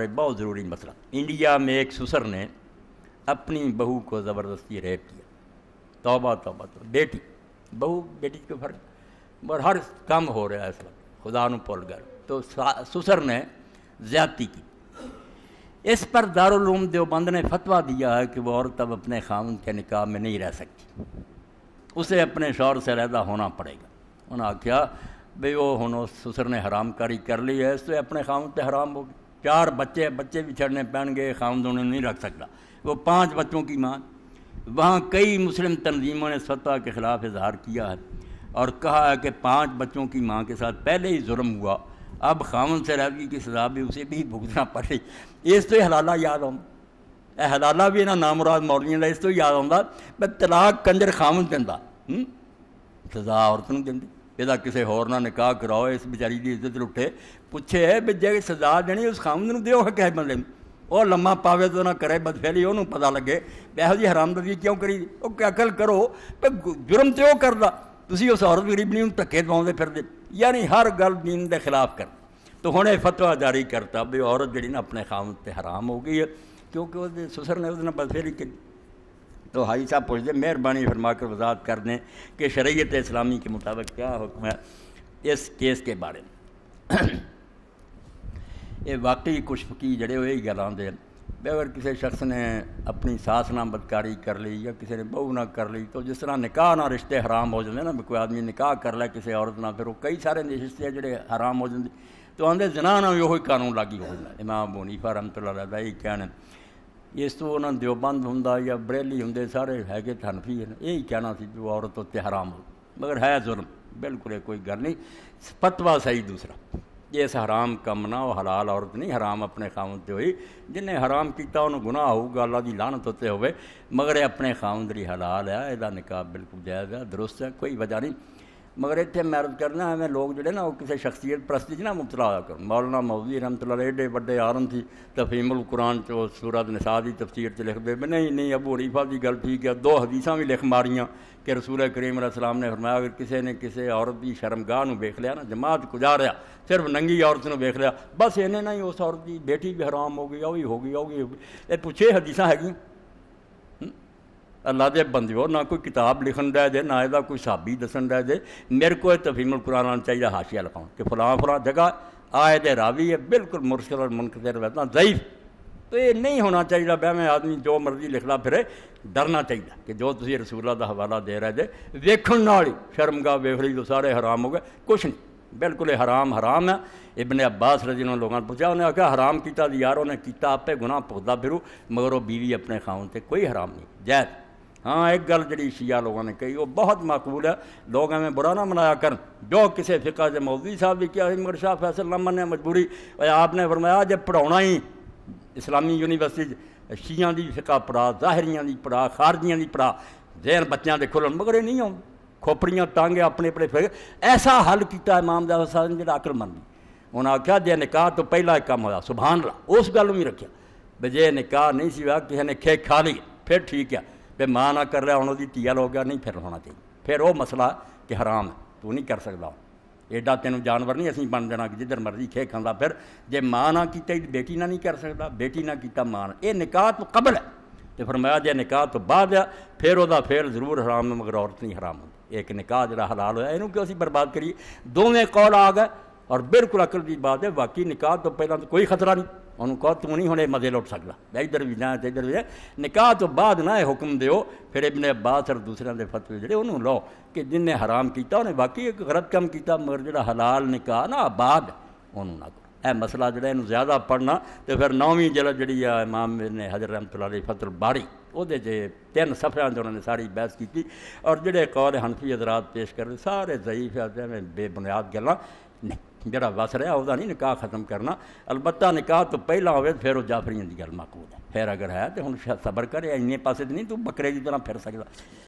पर एक बहुत ज़रूरी मसला इंडिया में एक सुसर ने अपनी बहू को ज़बरदस्ती रेप किया तोबा तोबा तो बेटी बहू बेटी के फर्क और हर काम हो रहा है इस वक्त खुदा पोल तो सुसर ने ज़्यादती की इस पर दारूम देवबंद ने फतवा दिया है कि वो औरत अब अपने खामन के निकाह में नहीं रह सकती उसे अपने शौर से रहदा होना पड़ेगा उन्होंने आख्या भाई वो हूँ ससुर ने हरामकारी कर ली है इससे अपने खामन पर हराम होगी चार बच्चे बच्चे भी छड़ने पहन गए खामद उन्हें नहीं रख सकता वो पांच बच्चों की माँ वहाँ कई मुस्लिम तनजीमों ने सत्ता के ख़िलाफ़ इजहार किया है और कहा है कि पाँच बच्चों की माँ के साथ पहले ही जुर्म हुआ अब खामन सराबी की सजा भी उसे भी भुगतना पड़े इस तो हलाला याद आऊँ हलाला भी ना नामुराद मौलियां इस तो याद आता मैं तलाक कंजर खामन दिता हम्म? सजा औरतों दिंदी यदा किसी होर निकाह कराओ इस बेचारी की इज्जत लुटे पूछे भी जे सजा देनी उस खामद दौ हक है बंद और लम्मा पावे तो ना करे बदफेली पता लगे यह हरामदगी क्यों करी अकल करो तो जुर्म तो वह करता तुम उस औरत गरीब नहीं धक्के दवाते फिर यानी हर गल दीन के खिलाफ कर तो हूँ फतवा जारी करता भी औरत जी ने अपने खामद पर हराम हो गई है क्योंकि ससर ने उस बदफेली की तो हाजी साहब पूछते मेहरबानी फरमा कर वजात कर दें कि शरीत इस्लामी के मुताबिक क्या हुक्म है इस केस के बारे में ये वाकई कुछ की जड़े हुए ही हैं के अगर किसी शख्स ने अपनी सास ना बदकारी कर ली या किसी ने बहू ना कर ली तो जिस तरह निकाह ना रिश्ते हराम हो जाते ना कोई आदमी निकाह कर लै किसी औरत ना फिर वो कई सारे रिश्ते हैं जो हराम हो जाते तो आँदे जना ना भी उ कानून लागू हो जाए इमाम बोनीफा रहमत कहने इस तू उन्हें दौबंद हों बरेली होंगे सारे है ਹੈਗੇ ਹਨਫੀ ਹਨ ਇਹ ਹੀ ਕਹਿਣਾ ਸੀ ਜੋ मगर है जुल्म बिल्कुल कोई गल नहीं पतवा सही दूसरा इस हराम कम ना वो हलाल औरत नहीं हराम अपने खाउन से हुई जिन्हें हराम किया गुनाह होगा अल्लाह की लाहत उत्ते हो मगर अपने खाउन दी हलाल है यदा निकाह बिल्कुल जायज़ है दुरुस्त है कोई वजह नहीं मगर इतने मैं अर्ज करना मैं लोग जोड़े ना वो किसी शख्सियत प्रस्ती च ना मुबतला कर मौलाना मौजूदी रहमत एडे वे आरम थी तफीमुल कुरान चो सूरत निशाद की तफसीर च लिखते भी नहीं नहीं अबू हरीफा की गल ठीक है दो हदीसा भी लिख मारियाँ कि रसूल करीम सलाम ने फरमाया अगर किसी ने किसी औरत की शर्मगाह वेख लिया ना जमात गुजारिया सिर्फ नंगी औरत वेख लिया बस इन्हें ना ही उस औरत की बेटी भी हराम हो गई वह भी हो गई वह भी हो गई ये छे हदीसा हैगियाँ ਅੰਦਾਜ਼ੇ ਬੰਦਿਓ ना कोई किताब लिखन ਦਾ ਜੇ ਨਾ ਇਹਦਾ ਕੋਈ ਸਾਬੀ ਦੱਸਣ ਦਾ ਜੇ ਮੇਰੇ ਕੋਲ ਤਫਹੀਮੁਲ ਕੁਰਾਨ ਆਉਣਾ ਚਾਹੀਦਾ ਹਾਸ਼ੀਆ ਲਿਖਾਉਣ ਕਿ ਫਲਾਂ ਫਲਾਂ ਜਗ੍ਹਾ ਆਏ ਦੇ ਰਾਵੀ ਹੈ ਬਿਲਕੁਲ ਮੁਰਸ਼ਦ ਔਰ ਮੁਨਕਦਰ ਵੈਸਾ ضعیف तो ये नहीं होना चाहिए बहमें आदमी जो मर्जी ला फिरे डरना चाहिए कि जो तुम रसूला का हवाला दे रहे जे वेखण ही शर्मगा वेखली तो सारे हराम हो गए कुछ नहीं बिल्कुल हराम हराम है इबन अब्बास रजी ने लोगों ने पूछा उन्हें आख्या हराम किया यार उन्हें किया आपे गुना भुगता फिरू मगर वो बीवी अपने खाने से कोई हराम नहीं जैद हाँ एक गल जी शिया लोगों ने कही वो बहुत माकबूल है लोग एवं बुरा ना मनाया कर जो किसी फिका से मौजूदी साहब भी किया मगर शाह फैसल ना मन मजबूरी आपने फरमाया जब पढ़ा ही इस्लामी यूनिवर्सिटी शिया की फिका पढ़ा जाहरिया की पढ़ा खारजिया की पढ़ा जहन बच्चों के खुलन मगर ये नहीं खोपड़िया टांग अपने अपने फिर ऐसा हल किया इमाम दसान जो मन उन्हें आख्या जे निकाह तो पहला एक कम हो सुबह उस गल भी रखिया बे निकाह नहीं सी वह किसी ने खे खा ली फिर ठीक है ਵੀ ਮਾਂ ਨਾ ਕਰ ਰਿਹਾ ਹੁਣ ਉਹਦੀ ਧੀਆ ਲੋਗਿਆ ਨਹੀਂ ਫਿਰ ਹੋਣਾ ਚਾਹੀਦਾ ਫਿਰ ਉਹ ਮਸਲਾ ਕਿ ਹਰਾਮ ਤੂੰ ਨਹੀਂ ਕਰ ਸਕਦਾ ਐਡਾ ਤੈਨੂੰ ਜਾਨਵਰ ਨਹੀਂ ਅਸੀਂ ਬਣ ਦੇਣਾ ਕਿ ਜਿੱਧਰ ਮਰਜ਼ੀ ਖੇ ਖਾਂਦਾ ਫਿਰ ਜੇ ਮਾਂ ਨਾ ਕੀਤਾ ਬੇਟੀ ਨਾ ਨਹੀਂ ਕਰ ਸਕਦਾ ਬੇਟੀ ਨਾ ਕੀਤਾ ਮਾਂ ਇਹ ਨਿਕਾਹ ਤੋਂ ਕਬਲ ਹੈ ਤੇ ਫਰਮਾਇਆ ਜੇ ਨਿਕਾਹ ਤੋਂ ਬਾਅਦ ਆ ਫਿਰ ਉਹਦਾ ਫੇਲ ਜ਼ਰੂਰ ਹਰਾਮ ਹੈ ਮਗਰ ਔਰਤ ਨਹੀਂ ਹਰਾਮ ਹੁੰਦੀ ਇੱਕ ਨਿਕਾਹ ਜਿਹੜਾ ਹਲਾਲ ਹੋਇਆ ਇਹਨੂੰ ਕਿਉਂ ਅਸੀਂ ਬਰਬਾਦ ਕਰੀਏ ਦੋਵੇਂ ਕੌਲ ਆ ਗਏ ਔਰ ਬਿਲਕੁਲ ਅਕਲ ਦੀ ਬਾਤ ਹੈ ਬਾਕੀ ਨਿਕਾਹ ਤੋਂ ਪਹਿਲਾਂ ਤਾਂ ਕੋਈ ਖਤਰਾ ਨਹੀਂ उनको तू नहीं होने मजे लुट सकता इधर भी जाए तो इधर भी जाए निकाह तो बाद ना यह हुक्म दो फिर इबन अब्बास और दूसर के फतवे जोड़े उन्होंने लो कि जिन्हें हराम किया उन्हें बाकी एक गलत काम किया मगर जो हलाल निकाह ना आबाद उन्होंने ना करो यह मसला जोड़ा इन ज़्यादा पढ़ना तो फिर नौवीं जल जी इमाम ने हजर रहमत फतल बारी वो तीन सफर से उन्होंने सारी बहस की और जोड़े कौल हनफी हजरात पेश कर रहे सारे जयीफ बेबुनियाद गल नहीं जरा बस रहा वह नहीं निकाह खत्म करना अलबत्ता निकाह तो पहला हो फिर वह जाफरिया की गल मकूद है फिर अगर है तो हूँ सबर करे इन्ने पास तो नहीं तू बकरे की तरह फिर सकता